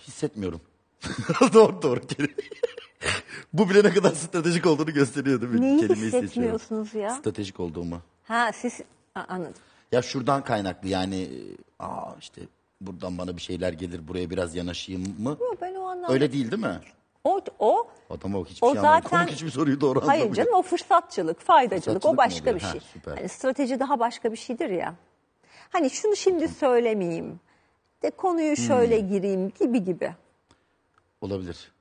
hissetmiyorum. doğru doğru. Bu bile ne kadar stratejik olduğunu gösteriyor değil mi? Neyi Kelimeyi seçiyorum. ya? Stratejik olduğumu. Ha siz A- anladım. Ya şuradan kaynaklı yani e, aa işte buradan bana bir şeyler gelir buraya biraz yanaşayım mı? Yok, ben o anlamda. Öyle değil değil mi? O, o Adama bak hiçbir O şey zaten- Konuk hiçbir soruyu doğru anlamıyor. canım o fırsatçılık, faydacılık Fırsatçılık o başka bir oluyor? Ha, şey. Hani strateji daha başka bir şeydir ya. Hani şunu şimdi söylemeyeyim. De konuyu şöyle hmm. gireyim gibi gibi. Olabilir.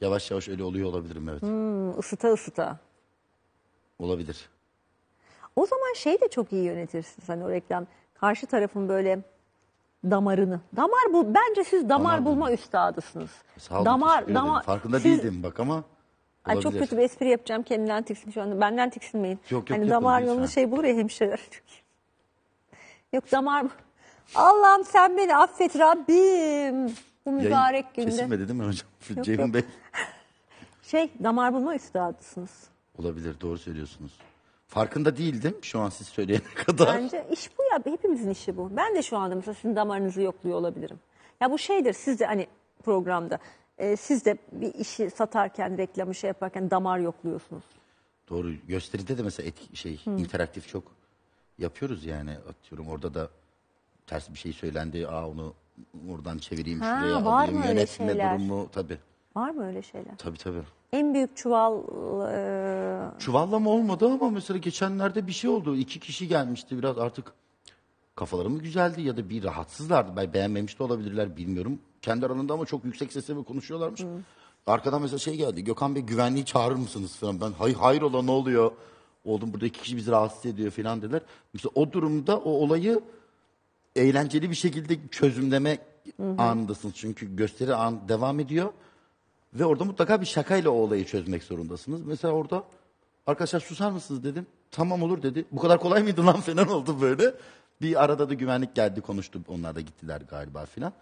Yavaş yavaş öyle oluyor olabilirim evet. Hmm, ısıta ısıta. Olabilir. O zaman şey de çok iyi yönetirsin sen o reklam. Karşı tarafın böyle damarını. Damar bu bence siz damar, Damar bulma üstadısınız. Sağ olun, damar damar Farkında siz- değildim bak ama Ay çok kötü bir espri yapacağım kendinden tiksin şu anda. Benden tiksinmeyin. Yok, yok, hani yapın damar lütfen. yolunu şey bulur ya hemşireler. yok damar. Allah'ım sen beni affet Rabbim. Bu mübarek Yayın günde. Kesilmedi değil mi hocam? Yok, Ceyhun yok. Bey. Şey damar bulma üstadısınız. Olabilir doğru söylüyorsunuz. Farkında değildim şu an siz söyleyene kadar. Bence iş bu ya hepimizin işi bu. Ben de şu anda mesela sizin damarınızı yokluyor olabilirim. Ya bu şeydir siz de hani programda e, siz de bir işi satarken reklamı şey yaparken damar yokluyorsunuz. Doğru gösteride de mesela etki, şey hmm. interaktif çok yapıyoruz yani atıyorum orada da ters bir şey söylendi aa onu oradan çevireyim Ha, şuraya var alayım mı öyle yönetme şeyler? durumu tabii. Var mı öyle şeyler? Tabii tabii. En büyük çuval e, Çuvallama olmadı ama mesela geçenlerde bir şey oldu. İki kişi gelmişti biraz artık kafaları mı güzeldi ya da bir rahatsızlardı. Ben beğenmemiş de olabilirler bilmiyorum. Kendi aralarında ama çok yüksek sesle mi konuşuyorlarmış. Hmm. Arkadan mesela şey geldi. Gökhan Bey güvenliği çağırır mısınız falan. Ben hayır hayrola ne oluyor? Oğlum burada iki kişi bizi rahatsız ediyor falan dediler. Mesela o durumda o olayı eğlenceli bir şekilde çözümleme anındasınız. Çünkü gösteri an devam ediyor. Ve orada mutlaka bir şakayla o olayı çözmek zorundasınız. Mesela orada arkadaşlar susar mısınız dedim. Tamam olur dedi. Bu kadar kolay mıydı lan falan oldu böyle. Bir arada da güvenlik geldi konuştu. Onlar da gittiler galiba falan.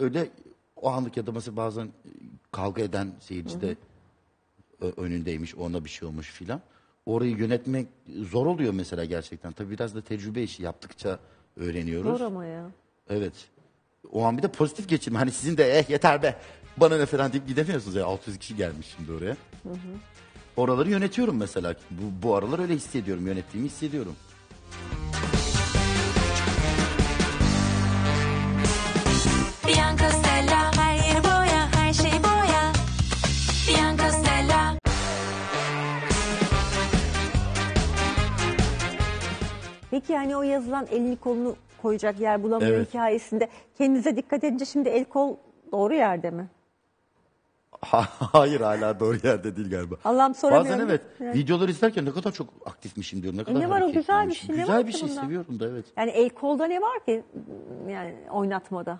Öyle o anlık ya da mesela bazen e, kavga eden seyirci de önündeymiş. Ona bir şey olmuş filan. Orayı yönetmek zor oluyor mesela gerçekten. Tabii biraz da tecrübe işi yaptıkça öğreniyoruz. Zor ama ya. Evet. O an bir de pozitif geçirme. Hani sizin de eh yeter be bana ne falan deyip gidemiyorsunuz. ya 600 kişi gelmiş şimdi oraya. Hı hı. Oraları yönetiyorum mesela. Bu, bu aralar öyle hissediyorum. Yönettiğimi hissediyorum. Peki hani o yazılan elini kolunu koyacak yer bulamıyor Evet. hikayesinde kendinize dikkat edince şimdi el kol doğru yerde mi? Hayır hala doğru yerde değil galiba. Allah'ım soramıyorum. Bazen evet, Evet. videoları izlerken ne kadar çok aktifmişim diyorum. Ne e kadar ne var o güzel bir şey, Güzel bir şey bunda? seviyorum da evet. Yani el kolda ne var ki yani oynatmada?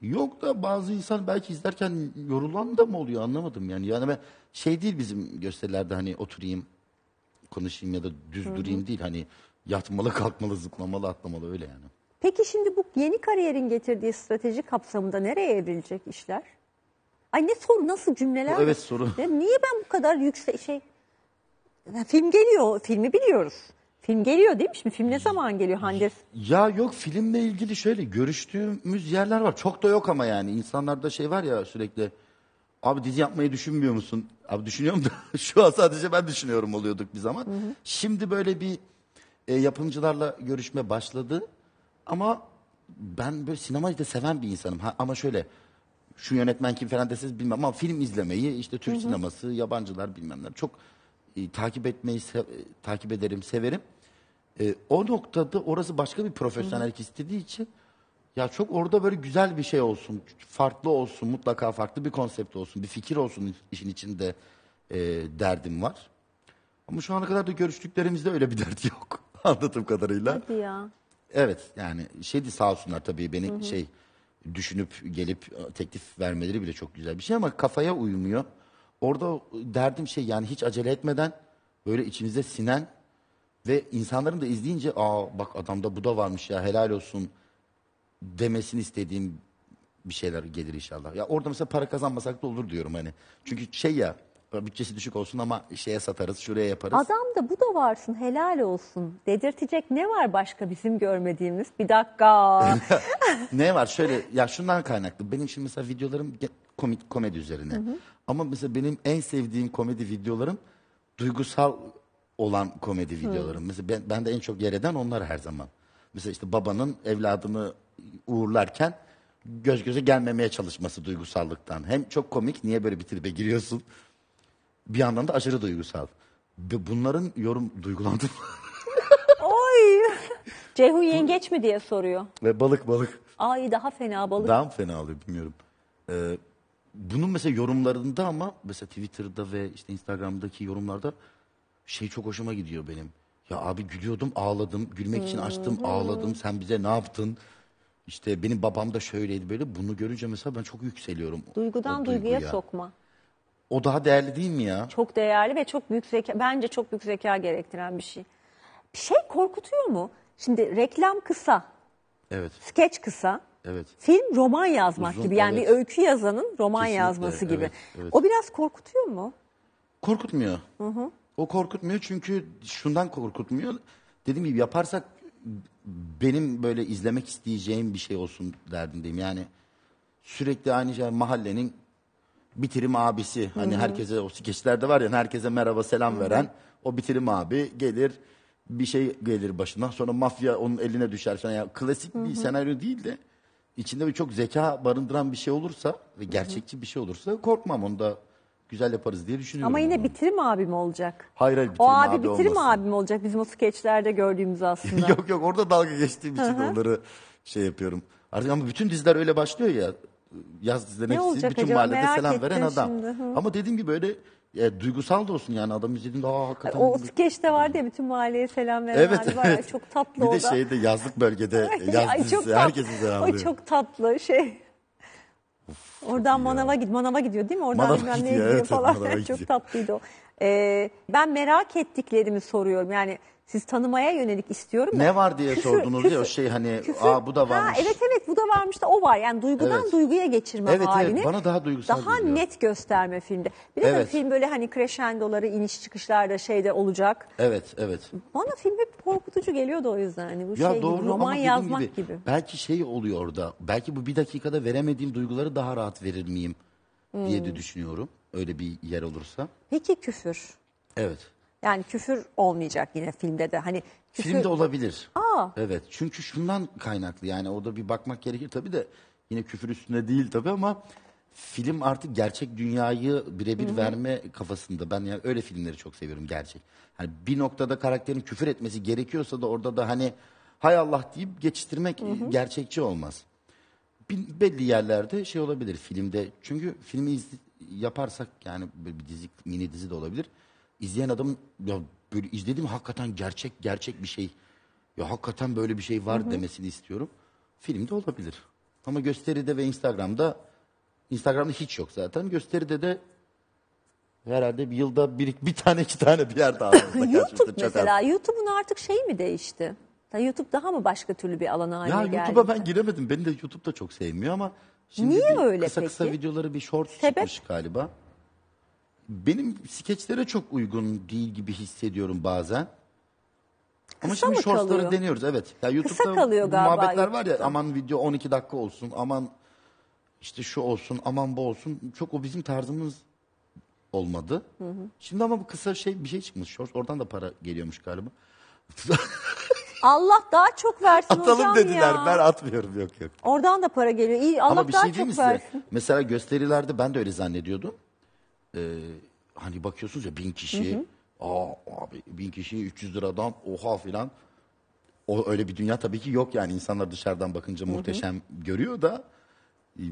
Yok da bazı insan belki izlerken yorulan da mı oluyor anlamadım yani. Yani ben şey değil bizim gösterilerde hani oturayım konuşayım ya da düz durayım değil hani Yatmalı, kalkmalı, zıplamalı, atlamalı öyle yani. Peki şimdi bu yeni kariyerin getirdiği strateji kapsamında nereye evrilecek işler? Ay ne soru nasıl cümleler? Evet soru. Ya niye ben bu kadar yüksek şey... Ya film geliyor, filmi biliyoruz. Film geliyor değil mi? Şimdi film ne zaman geliyor Hande? Ya yok filmle ilgili şöyle görüştüğümüz yerler var. Çok da yok ama yani. insanlarda şey var ya sürekli. Abi dizi yapmayı düşünmüyor musun? Abi düşünüyorum da şu an sadece ben düşünüyorum oluyorduk bir zaman. Hı hı. Şimdi böyle bir e, yapımcılarla görüşme başladı. Ama ben böyle sinemayı da seven bir insanım. Ha, ama şöyle şu yönetmen kim falan deseniz bilmem ama film izlemeyi işte Türk hı hı. sineması, yabancılar bilmemler çok e, takip etmeyi e, takip ederim, severim. E, o noktada orası başka bir profesyonellik istediği için ya çok orada böyle güzel bir şey olsun, farklı olsun, mutlaka farklı bir konsept olsun, bir fikir olsun işin içinde e, derdim var. Ama şu ana kadar da görüştüklerimizde öyle bir dert yok anladığım kadarıyla. Hadi ya. Evet yani şeydi sağ olsunlar tabii beni şey düşünüp gelip e, teklif vermeleri bile çok güzel bir şey ama kafaya uymuyor. Orada derdim şey yani hiç acele etmeden böyle içimize sinen ve insanların da izleyince aa bak adamda bu da varmış ya helal olsun demesini istediğim bir şeyler gelir inşallah. Ya orada mesela para kazanmasak da olur diyorum hani. Çünkü şey ya bütçesi düşük olsun ama şeye satarız, şuraya yaparız. Adam da bu da varsın, helal olsun. Dedirtecek ne var başka bizim görmediğimiz? Bir dakika. ne var? Şöyle ya şundan kaynaklı. Benim şimdi mesela videolarım komik komedi üzerine. Hı hı. Ama mesela benim en sevdiğim komedi videolarım duygusal olan komedi videolarım. Mesela ben, ben de en çok yer eden onlar her zaman. Mesela işte babanın evladını uğurlarken göz göze gelmemeye çalışması duygusallıktan. Hem çok komik niye böyle bitirbe giriyorsun bir yandan da aşırı duygusal. Bunların yorum duygulandım. Oy. Ceyhun yengeç mi diye soruyor. Ve balık balık. Ay daha fena balık. Daha mı fena oluyor bilmiyorum. Ee, bunun mesela yorumlarında ama mesela Twitter'da ve işte Instagram'daki yorumlarda şey çok hoşuma gidiyor benim. Ya abi gülüyordum ağladım. Gülmek için açtım ağladım. Sen bize ne yaptın? İşte benim babam da şöyleydi böyle. Bunu görünce mesela ben çok yükseliyorum. o Duygudan duyguya duyguya. sokma. O daha değerli değil mi ya? Çok değerli ve çok büyük zeka, bence çok büyük zeka gerektiren bir şey. şey korkutuyor mu? Şimdi reklam kısa, Evet. skeç kısa, Evet. film roman yazmak Uzun, gibi. Yani evet. bir öykü yazanın roman Kesinlikle, yazması gibi. evet, evet. O biraz korkutuyor mu? Korkutmuyor. O korkutmuyor çünkü şundan korkutmuyor. Dediğim gibi yaparsak benim böyle izlemek isteyeceğim bir şey olsun derdindeyim. Yani sürekli aynı şey mahallenin bitirim abisi hani herkese o skeçlerde var ya herkese merhaba selam veren o bitirim abi gelir bir şey gelir başına, sonra mafya onun eline düşer falan. Yani klasik bir senaryo değil de içinde bir çok zeka barındıran bir şey olursa ve gerçekçi bir şey olursa korkmam onu da güzel yaparız diye düşünüyorum. Ama yine bitirim abim olacak. Hayır hayır bitirim o abi, abi bitirim olmasın. abim olacak bizim o skeçlerde gördüğümüz aslında. yok yok orada dalga geçtiğim için onları şey yapıyorum. Artık ama bütün diziler öyle başlıyor ya yaz demek istediği bütün acaba? mahallede Merak selam veren adam. şimdi, Ama dediğim gibi böyle e, duygusal da olsun yani adam izlediğinde aa hakikaten. O skeçte vardı ya bütün mahalleye selam veren Evet, abi evet. Çok tatlı bir o de da. şeyde yazlık bölgede yaz Ay, çok dizisi O çok tatlı şey. Oradan manava git, manava gidiyor değil mi? Oradan Manava bilmem neye gidiyor, falan. manava çok tatlıydı o. Ee, ben merak ettiklerimi soruyorum. Yani siz tanımaya yönelik istiyorum. Ne var diye küfür, sordunuz küfür, diye o şey hani küfür, aa bu da varmış. Ha, evet evet bu da varmış da o var. Yani duygudan evet. duyguya geçirme evet, halini. Evet bana daha duygusal Daha geliyor. net gösterme filmde. Bir de evet. film böyle hani crescendoları iniş çıkışlarda şeyde olacak. Evet evet. Bana film hep korkutucu geliyordu o yüzden. Hani bu ya şey doğru, gibi, roman yazmak gibi, gibi. Belki şey oluyor da belki bu bir dakikada veremediğim duyguları daha rahat verir miyim hmm. diye de hmm. düşünüyorum. Öyle bir yer olursa. Peki küfür. Evet. Yani küfür olmayacak yine filmde de. Hani küfür... Filmde olabilir. Aa. Evet çünkü şundan kaynaklı yani orada bir bakmak gerekir tabii de yine küfür üstüne değil tabii ama film artık gerçek dünyayı birebir verme kafasında. Ben yani öyle filmleri çok seviyorum gerçek. Hani bir noktada karakterin küfür etmesi gerekiyorsa da orada da hani hay Allah deyip geçiştirmek gerçekçi olmaz. Bir- belli yerlerde şey olabilir filmde. Çünkü filmi izle- yaparsak yani bir dizi mini dizi de olabilir izleyen adam ya böyle izledim hakikaten gerçek gerçek bir şey. Ya hakikaten böyle bir şey var demesini istiyorum. Filmde olabilir. Ama gösteride ve Instagram'da Instagram'da hiç yok zaten. Gösteride de herhalde bir yılda bir, bir tane iki tane bir yerde aramızda YouTube gerçekten çok az. mesela YouTube'un artık şey mi değişti? Ya YouTube daha mı başka türlü bir alana haline Ya geldi? YouTube'a ben giremedim. Beni de YouTube da çok sevmiyor ama şimdi Niye bir öyle kısa kısa videoları bir short Sebep? çıkmış galiba benim skeçlere çok uygun değil gibi hissediyorum bazen. Ama Kısa şimdi mı deniyoruz evet. Ya YouTube'da kalıyor galiba muhabbetler var ya aman video 12 dakika olsun, aman işte şu olsun, aman bu olsun. Çok o bizim tarzımız olmadı. Şimdi ama bu kısa şey bir şey çıkmış shorts. Oradan da para geliyormuş galiba. Allah daha çok versin hocam Atalım dediler. ya. Ben atmıyorum yok yok. Oradan da para geliyor. İyi, Allah Ama bir şey daha şey diyeyim mi size? Mesela gösterilerde ben de öyle zannediyordum e, hani bakıyorsunuz ya bin kişi. Hı hı. Aa abi bin kişi 300 liradan oha filan. O öyle bir dünya tabii ki yok yani insanlar dışarıdan bakınca muhteşem hı hı. görüyor da e,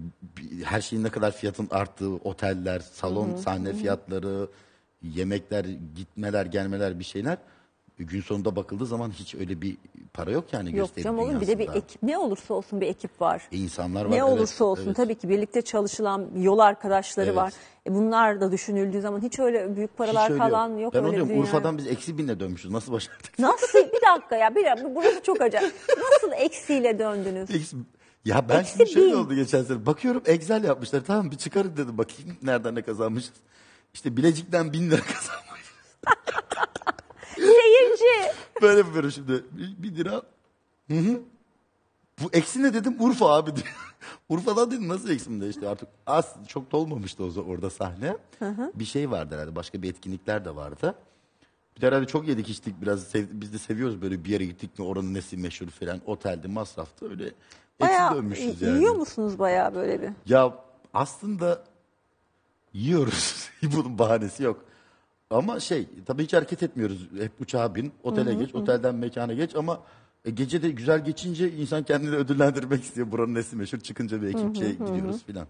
her şeyin ne kadar fiyatın arttığı oteller, salon, hı hı. sahne hı hı. fiyatları, yemekler, gitmeler, gelmeler bir şeyler gün sonunda bakıldığı zaman hiç öyle bir para yok yani Yok gösterip canım oğlum bir de bir ekip ne olursa olsun bir ekip var. E, insanlar var. Ne evet, olursa olsun evet. tabii ki birlikte çalışılan yol arkadaşları Evet. var. E, bunlar da düşünüldüğü zaman hiç öyle büyük paralar öyle yok. falan yok Ben onu öyle diyorum dünyada. Urfa'dan biz eksi binle dönmüşüz. Nasıl başardık? Nasıl bir dakika ya bir dakika, burası çok acayip. Nasıl eksiyle döndünüz? Eksi- ya ben Eksi şimdi şöyle oldu geçen sene. Bakıyorum Excel yapmışlar. Tamam bir çıkarın dedim bakayım nereden ne kazanmışız. İşte Bilecik'ten bin lira kazanmışız. Seyirci. Böyle yapıyorum şimdi. Bir, bir lira. Hı hı. Bu eksi ne dedim? Urfa abi Urfa'dan dedim nasıl eksim de işte artık az çok dolmamıştı olmamıştı o, orada sahne. bir şey vardı herhalde başka bir etkinlikler de vardı. Bir de herhalde çok yedik içtik biraz sev- biz de seviyoruz böyle bir yere gittik mi oranın nesi meşhur falan oteldi masraftı öyle eksi Bayağı dönmüşüz y- yani. yiyor musunuz bayağı böyle bir? Ya aslında yiyoruz. Bunun bahanesi yok. Ama şey tabii hiç hareket etmiyoruz. Hep uçağa bin, otele geç, otelden mekana geç ama e, gece de güzel geçince insan kendini ödüllendirmek istiyor. Buranın nesi meşhur çıkınca bir ekipçe şey gidiyoruz filan.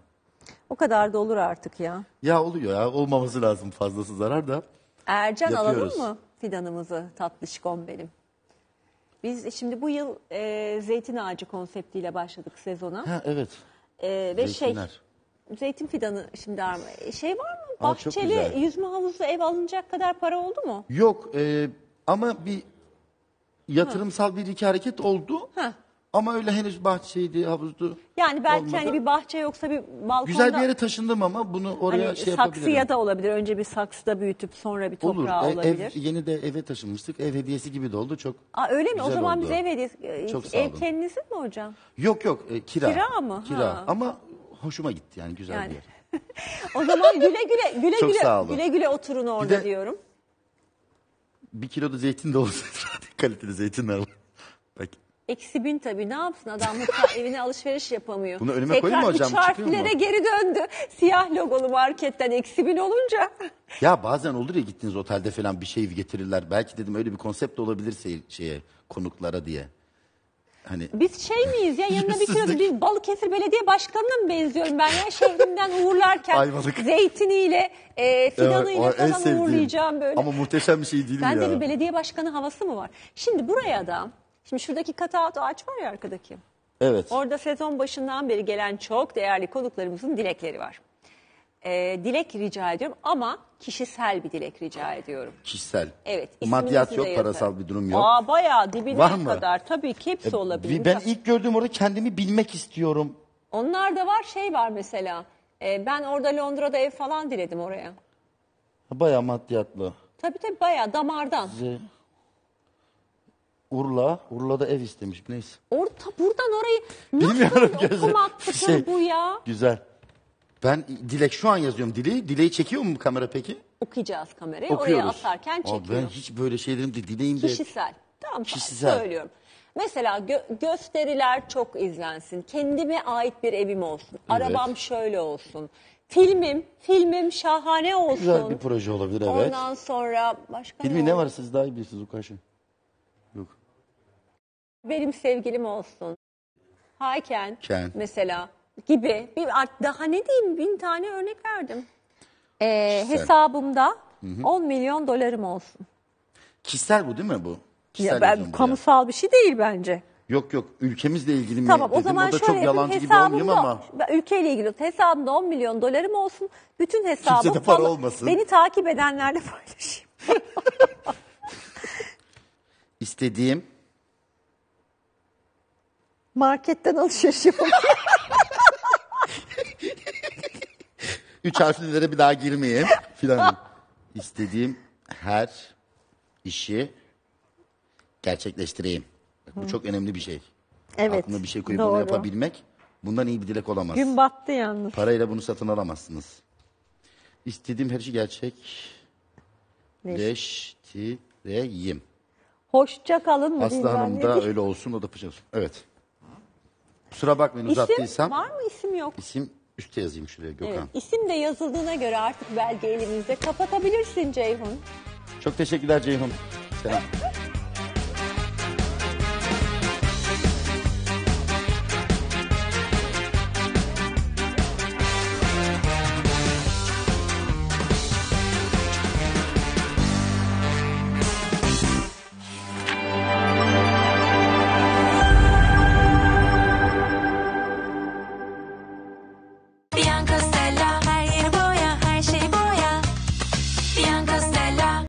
O kadar da olur artık ya. Ya oluyor ya olmaması lazım fazlası zarar da. Ercan Yapıyoruz. alalım mı fidanımızı tatlış benim? Biz e, şimdi bu yıl e, zeytin ağacı konseptiyle başladık sezona. Ha evet. E, ve şey zeytin fidanı şimdi arma. E, şey var bahçeli güzel. yüzme havuzlu ev alınacak kadar para oldu mu? Yok e, ama bir yatırımsal bir iki hareket oldu. Ha. Ama öyle henüz bahçeydi, havuzdu. Yani belki hani Olmadı. hani bir bahçe yoksa bir balkonda Güzel bir yere taşındım ama bunu oraya hani şey yapabilirim. saksıya da olabilir. Önce bir saksıda büyütüp sonra bir Olur. toprağa Olur. E, olabilir. Ev, yeni de eve taşınmıştık. Ev hediyesi gibi de oldu. Çok Aa, öyle mi? O zaman oldu. bize ev hediyesi. Çok e, sağ Ev olun. kendinizin mi hocam? Yok yok e, kira. Kira mı? Kira Ha. ama hoşuma gitti yani güzel bir yer o zaman güle güle güle Çok sağ güle olun. güle güle oturun orada de- diyorum. Bir kilo da zeytin de olsa kaliteli zeytinler var. Peki. Eksi bin tabii ne yapsın adam evine alışveriş yapamıyor. Bunu önüme koyayım mı hocam? Tekrar üç Çıkıyor harflere geri döndü. Siyah logolu marketten eksi bin olunca. Ya bazen olur ya gittiğiniz otelde falan bir şey getirirler. Belki dedim öyle bir konsept de olabilir şeye konuklara diye hani Biz şey miyiz ya yanına bir kilo biz Balıkesir Belediye Başkanı'na mı benziyorum ben ya şehrimden uğurlarken Ayvalık. zeytiniyle e, fidanıyla Evet, falan sevdiğim. uğurlayacağım böyle. ama muhteşem bir şey değil mi ya? Bende bir belediye başkanı havası mı var? Şimdi buraya da şimdi şuradaki cutout ağaç var ya arkadaki. Evet. Orada sezon başından beri gelen çok değerli konuklarımızın dilekleri var e, dilek rica ediyorum ama kişisel bir dilek rica ah, ediyorum. Kişisel. Evet. Maddiyat yok, de parasal bir durum yok. Aa bayağı dibine Var mı? kadar tabii ki hepsi e, olabilir. Ben ilk gördüğüm orada kendimi bilmek istiyorum. Onlar da var şey var mesela. E, ben orada Londra'da ev falan diledim oraya. Baya maddiyatlı. Tabii tabii bayağı damardan. Z- Urla, Urla'da ev istemiş neyse. Orta buradan orayı nasıl Bilmiyorum gözüm. okumak Şey, bu ya? Şey, güzel. Ben Dilek şu an yazıyorum Dileği. Dileği çekiyor mu bu kamera peki? Okuyacağız kamerayı. Oraya Okuyoruz. atarken Aa, ben hiç böyle şeylerim de dileğim de. Kişisel. Tamam Kişisel. söylüyorum. Mesela gö- gösteriler çok izlensin. Kendime ait bir evim olsun. Arabam şöyle olsun. Filmim, filmim şahane olsun. Güzel bir proje olabilir evet. Ondan sonra başka Bilmiyorum ne var siz daha iyi bilirsiniz Ukaş'ın. Yok. Benim sevgilim olsun. Hayken Ken. mesela gibi bir daha ne diyeyim bin tane örnek verdim. Ee, Kişisel. hesabımda 10 milyon dolarım olsun. Kişisel bu değil mi bu? Kişisel Ya ben, yazıyorum buraya. kamusal bir şey değil bence. Yok yok ülkemizle ilgili mi Tamam o zaman da şöyle çok yapayım, yalancı gibi olmayayım ama. ülkeyle ilgili hesabımda 10 milyon dolarım olsun. Bütün hesabım Kimse de para falan- olmasın. Beni takip edenlerle paylaşayım. İstediğim Marketten alışveriş yapalım. Üç harflilere bir daha girmeyeyim filan. İstediğim her işi gerçekleştireyim. Bak, Bu çok önemli bir şey. Evet. Aklına bir şey koyup bunu yapabilmek bundan iyi bir dilek olamaz. Gün battı yalnız. Parayla bunu satın alamazsınız. İstediğim her şey Leş. gerçekleştireyim. Hoşça kalın mı? Aslı Hanım da diye. öyle olsun o da paça olsun. Evet. Kusura bakmayın İsim uzattıysam. İsim var mı İsim yok? İsim Üste yazayım şuraya Gökhan. Evet, isim de yazıldığına göre artık belge elimizde. Kapatabilirsin Ceyhun. Çok teşekkürler Ceyhun. Selam.